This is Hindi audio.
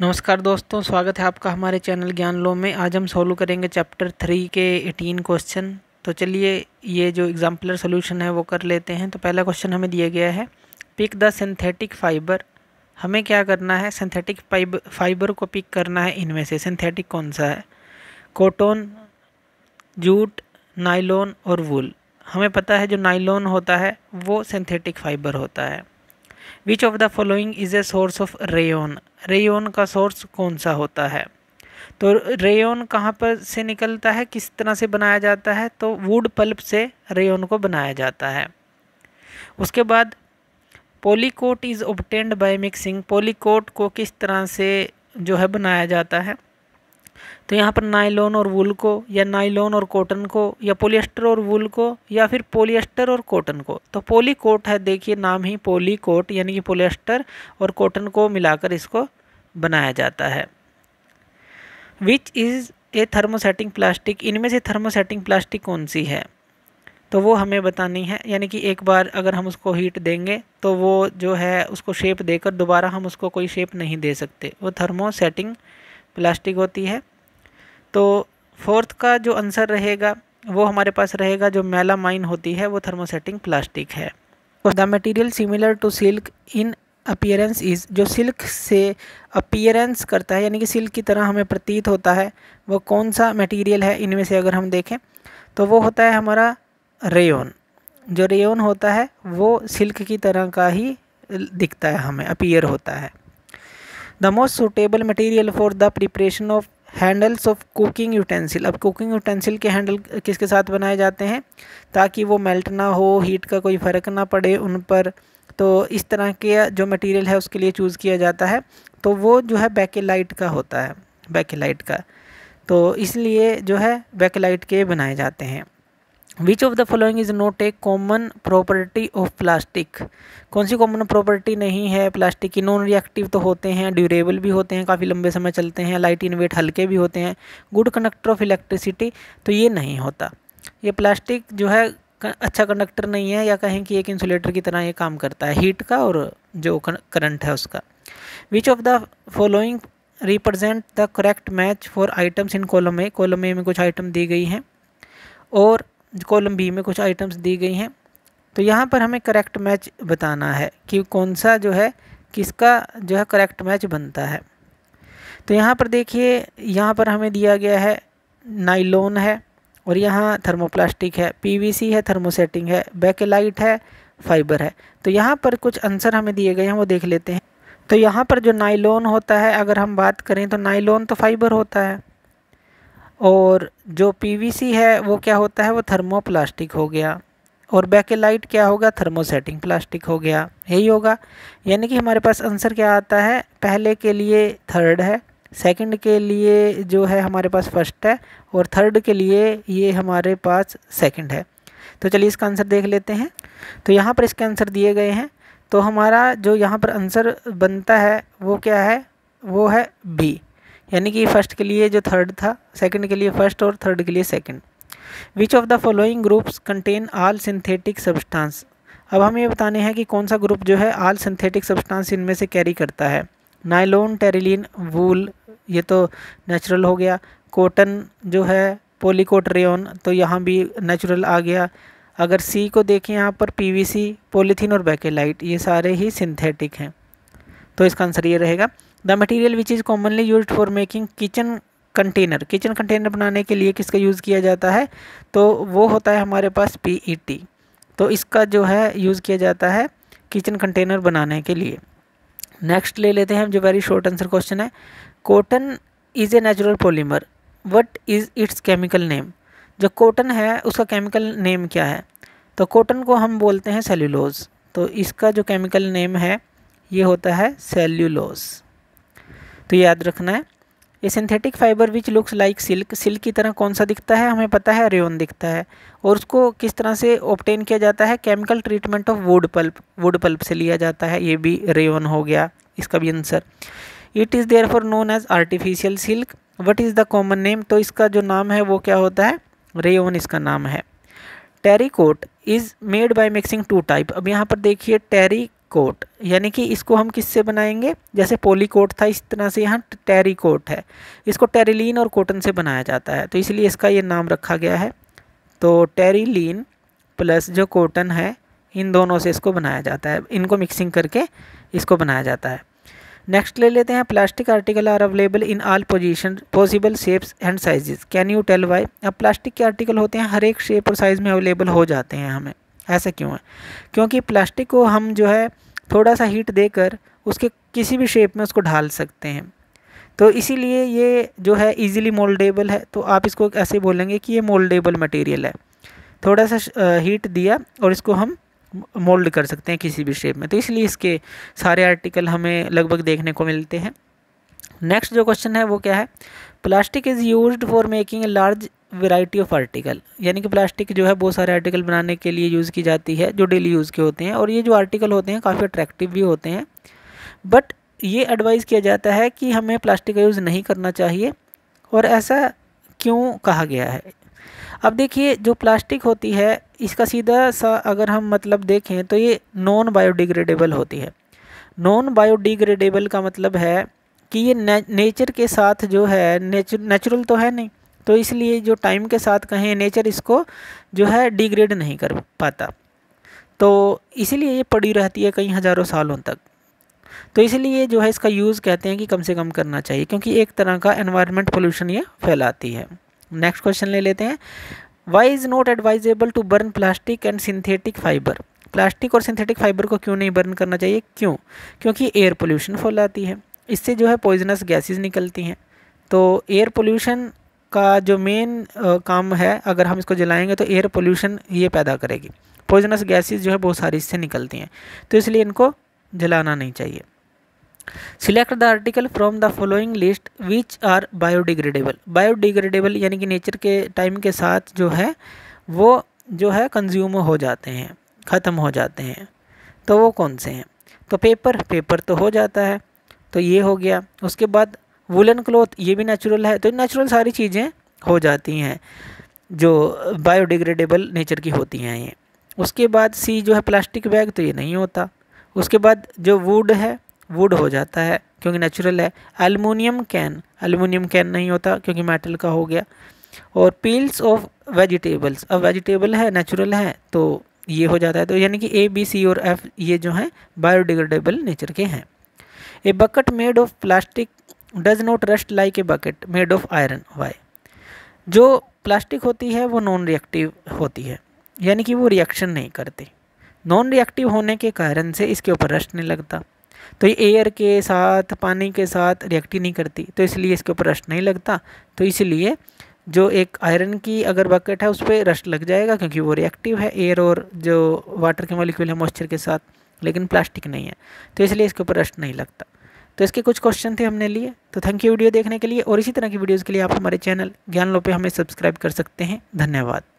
नमस्कार दोस्तों स्वागत है आपका हमारे चैनल ज्ञान लो में आज हम सॉल्व करेंगे चैप्टर थ्री के एटीन क्वेश्चन तो चलिए ये जो एग्जाम्पलर सोल्यूशन है वो कर लेते हैं तो पहला क्वेश्चन हमें दिया गया है पिक द सिंथेटिक फाइबर हमें क्या करना है सिंथेटिक फाइबर को पिक करना है इनमें से सिंथेटिक कौन सा है कॉटन जूट नाइलॉन और वूल हमें पता है जो नाइलॉन होता है वो सिंथेटिक फाइबर होता है which of the following is a source of रेन रेयोन का सोर्स कौन सा होता है तो रेयोन कहाँ पर से निकलता है किस तरह से बनाया जाता है तो वुड पल्प से रेयोन को बनाया जाता है उसके बाद polycot is obtained by mixing polycot को किस तरह से जो है बनाया जाता है तो यहाँ पर नाइलॉन और वुल को या नाइलॉन और कॉटन को या पोलिएस्टर और वुल को या फिर पोलिएस्टर और कॉटन को तो पोली कोट है देखिए नाम ही पोली कोट यानी कि पोलिएस्टर और कॉटन को मिलाकर इसको बनाया जाता है which is a thermosetting plastic इनमें से थर्मोसेटिंग प्लास्टिक कौन सी है तो वो हमें बतानी है यानी कि एक बार अगर हम उसको हीट देंगे तो वो जो है उसको शेप देकर दोबारा हम उसको कोई शेप नहीं दे सकते वो थर्मोसेटिंग प्लास्टिक होती है तो फोर्थ का जो आंसर रहेगा वो हमारे पास रहेगा जो मेलामाइन होती है वो थर्मोसेटिंग प्लास्टिक है the material similar to silk in appearance is जो सिल्क से अपियरेंस करता है यानी कि सिल्क की तरह हमें प्रतीत होता है वो कौन सा मटेरियल है इनमें से अगर हम देखें तो वो होता है हमारा रेयन जो रेयन होता है वो सिल्क की तरह का ही दिखता है हमें अपीयर होता है the most suitable material for the preparation of handles of cooking utensil अब कुकिंग यूटेंसिल के हैंडल किसके साथ बनाए जाते हैं ताकि वो मेल्ट ना हो हीट का कोई फ़र्क ना पड़े उन पर तो इस तरह के जो मटेरियल है उसके लिए चूज़ किया जाता है तो वो जो है बैकेलाइट का होता है बैकेलाइट का तो इसलिए जो है बैकेलाइट के बनाए जाते हैं which of the following is not a common property of plastic कौन सी कॉमन प्रॉपर्टी नहीं है प्लास्टिक की नॉन रिएक्टिव तो होते हैं ड्यूरेबल भी होते हैं काफ़ी लंबे समय चलते हैं लाइट इन वेट हल्के भी होते हैं गुड कंडक्टर ऑफ इलेक्ट्रिसिटी तो ये नहीं होता ये प्लास्टिक जो है अच्छा कंडक्टर नहीं है या कहें कि एक इंसुलेटर की तरह ये काम करता है हीट का और जो करंट है उसका which of the following represent the correct match for items in column A column A में कुछ आइटम दी गई हैं और कॉलम बी में कुछ आइटम्स दी गई हैं तो यहाँ पर हमें करेक्ट मैच बताना है कि कौन सा जो है किसका जो है करेक्ट मैच बनता है तो यहाँ पर देखिए यहाँ पर हमें दिया गया है नाइलोन है और यहाँ थर्मोप्लास्टिक है पीवीसी है थर्मोसेटिंग है बैकेलाइट है फाइबर है तो यहाँ पर कुछ आंसर हमें दिए गए हैं वो देख लेते हैं तो यहाँ पर जो नाइलोन होता है अगर हम बात करें तो नाइलोन तो फाइबर होता है और जो पीवीसी है वो क्या होता है वो थर्मोप्लास्टिक हो गया और बैकेलाइट क्या होगा थर्मोसेटिंग प्लास्टिक हो गया यही होगा यानी कि हमारे पास आंसर क्या आता है पहले के लिए थर्ड है सेकंड के लिए जो है हमारे पास फर्स्ट है और थर्ड के लिए ये हमारे पास सेकंड है तो चलिए इसका आंसर देख लेते हैं तो यहाँ पर इसके आंसर दिए गए हैं तो हमारा जो यहाँ पर आंसर बनता है वो क्या है वो है बी यानी कि फर्स्ट के लिए जो थर्ड था सेकंड के लिए फर्स्ट और थर्ड के लिए second which of the following groups contain all synthetic substance अब हम ये बताने हैं कि कौन सा ग्रुप जो है आल सिंथेटिक सब्सटेंस इनमें से कैरी करता है नाइलोन टेरिलिन वूल ये तो नेचुरल हो गया कॉटन जो है पोलिकोट्रेन तो यहाँ भी नेचुरल आ गया अगर सी को देखें यहाँ पर पीवीसी पॉलीथीन और बैकेलाइट ये सारे ही सिंथेटिक हैं तो इसका आंसर ये रहेगा the material which is commonly use for making kitchen container kitchen container बनाने के लिए किसका यूज़ किया जाता है तो वो होता है हमारे पास पी e तो इसका जो है यूज़ किया जाता है किचन कंटेनर बनाने के लिए नेक्स्ट ले लेते हैं जो वेरी शॉर्ट आंसर क्वेश्चन है cotton is a natural polymer what is its chemical name जो कॉटन है उसका केमिकल नेम क्या है तो कॉटन को हम बोलते हैं सेल्यूलोज तो इसका जो केमिकल नेम है ये होता है सेल्यूलोज़ तो याद रखना है a synthetic fibre which looks like silk silk की तरह कौन सा दिखता है हमें पता है रेवन दिखता है और उसको किस तरह से ऑप्टेन किया जाता है chemical treatment of wood pulp wood pulp से लिया जाता है ये भी रेवन हो गया इसका भी answer it is therefore known as artificial silk what is the common name तो इसका जो नाम है वो क्या होता है रेवन इसका नाम है terrycot is made by mixing two type अब यहाँ पर देखिए टेरी कोट यानी कि इसको हम किससे बनाएंगे जैसे पोलीकोट था इस तरह से यहाँ टेरी कोट है इसको टेरिलीन और कॉटन से बनाया जाता है तो इसलिए इसका ये नाम रखा गया है तो टेरिलीन प्लस जो कॉटन है इन दोनों से इसको बनाया जाता है इनको मिक्सिंग करके इसको बनाया जाता है नेक्स्ट ले लेते हैं plastic article are available in all position possible shapes and sizes can you tell why अब प्लास्टिक के आर्टिकल होते हैं हर एक शेप और साइज़ में अवेलेबल हो जाते हैं हमें ऐसा क्यों है क्योंकि प्लास्टिक को हम जो है थोड़ा सा हीट देकर उसके किसी भी शेप में उसको ढाल सकते हैं तो इसीलिए ये जो है इजीली मोल्डेबल है तो आप इसको ऐसे बोलेंगे कि ये मोल्डेबल मटेरियल है थोड़ा सा हीट दिया और इसको हम मोल्ड कर सकते हैं किसी भी शेप में तो इसलिए इसके सारे आर्टिकल हमें लगभग देखने को मिलते हैं नेक्स्ट जो क्वेश्चन है वो क्या है plastic is use for making a large variety of article यानी कि प्लास्टिक जो है बहुत सारे आर्टिकल बनाने के लिए यूज़ की जाती है जो डेली यूज़ के होते हैं और ये जो आर्टिकल होते हैं काफ़ी अट्रैक्टिव भी होते हैं बट ये एडवाइस किया जाता है कि हमें प्लास्टिक का यूज़ नहीं करना चाहिए और ऐसा क्यों कहा गया है अब देखिए जो प्लास्टिक होती है इसका सीधा सा अगर हम मतलब देखें तो ये नॉन बायोडिग्रेडेबल होती है नॉन बायोडिग्रेडेबल का मतलब है कि ये ने, नेचर के साथ जो है नेचर नेचुरल तो है नहीं तो इसलिए जो टाइम के साथ कहें नेचर इसको जो है डिग्रेड नहीं कर पाता तो इसीलिए ये पड़ी रहती है कई हज़ारों सालों तक तो इसलिए जो है इसका यूज़ कहते हैं कि कम से कम करना चाहिए क्योंकि एक तरह का एनवायरनमेंट पोल्यूशन ये फैलाती है नेक्स्ट क्वेश्चन ले लेते हैं why is not advisable to burn plastic and synthetic fibre plastic और सिंथेटिक फाइबर को क्यों नहीं बर्न करना चाहिए क्यों क्योंकि एयर पोल्यूशन फैलाती है इससे जो है पॉइजनस गैसेस निकलती हैं तो एयर पोल्यूशन का जो मेन काम है अगर हम इसको जलाएंगे तो एयर पोल्यूशन ये पैदा करेगी पॉइजनस गैसेस जो है बहुत सारी इससे निकलती हैं तो इसलिए इनको जलाना नहीं चाहिए select the article from the following list which are biodegradable biodegradable यानी कि नेचर के टाइम के साथ जो है वो जो है कंज्यूम हो जाते हैं ख़त्म हो जाते हैं तो वो कौन से हैं तो पेपर पेपर तो हो जाता है तो ये हो गया उसके बाद वुलन क्लोथ ये भी नेचुरल है तो नेचुरल सारी चीज़ें हो जाती हैं जो बायोडिग्रेडेबल नेचर की होती हैं ये उसके बाद सी जो है प्लास्टिक बैग तो ये नहीं होता उसके बाद जो वुड है वुड हो जाता है क्योंकि नेचुरल है एलमोनियम कैन एलमोनियम कैन नहीं होता क्योंकि मेटल का हो गया और पील्स ऑफ वेजिटेबल्स अब वेजिटेबल है नेचुरल है तो ये हो जाता है तो यानी कि ए बी सी और एफ ये जो हैं बायोडिग्रेडेबल नेचर के हैं a bucket made of plastic does not rust like a bucket made of iron why जो प्लास्टिक होती है वो नॉन रिएक्टिव होती है यानी कि वो रिएक्शन नहीं करती नॉन रिएक्टिव होने के कारण से इसके ऊपर रस्ट नहीं लगता तो ये एयर के साथ पानी के साथ रिएक्ट नहीं करती तो इसलिए इसके ऊपर रस्ट नहीं लगता तो इसलिए जो एक आयरन की अगर बकेट है उस पर रस्ट लग जाएगा क्योंकि वो रिएक्टिव है एयर और जो वाटर के मॉलिक्यूल है मॉइस्चर के साथ लेकिन प्लास्टिक नहीं है तो इसलिए इसके ऊपर रस्ट नहीं लगता तो इसके कुछ क्वेश्चन थे हमने लिए तो थैंक यू वीडियो देखने के लिए और इसी तरह की वीडियोज़ के लिए आप हमारे चैनल ज्ञान लोपे हमें सब्सक्राइब कर सकते हैं धन्यवाद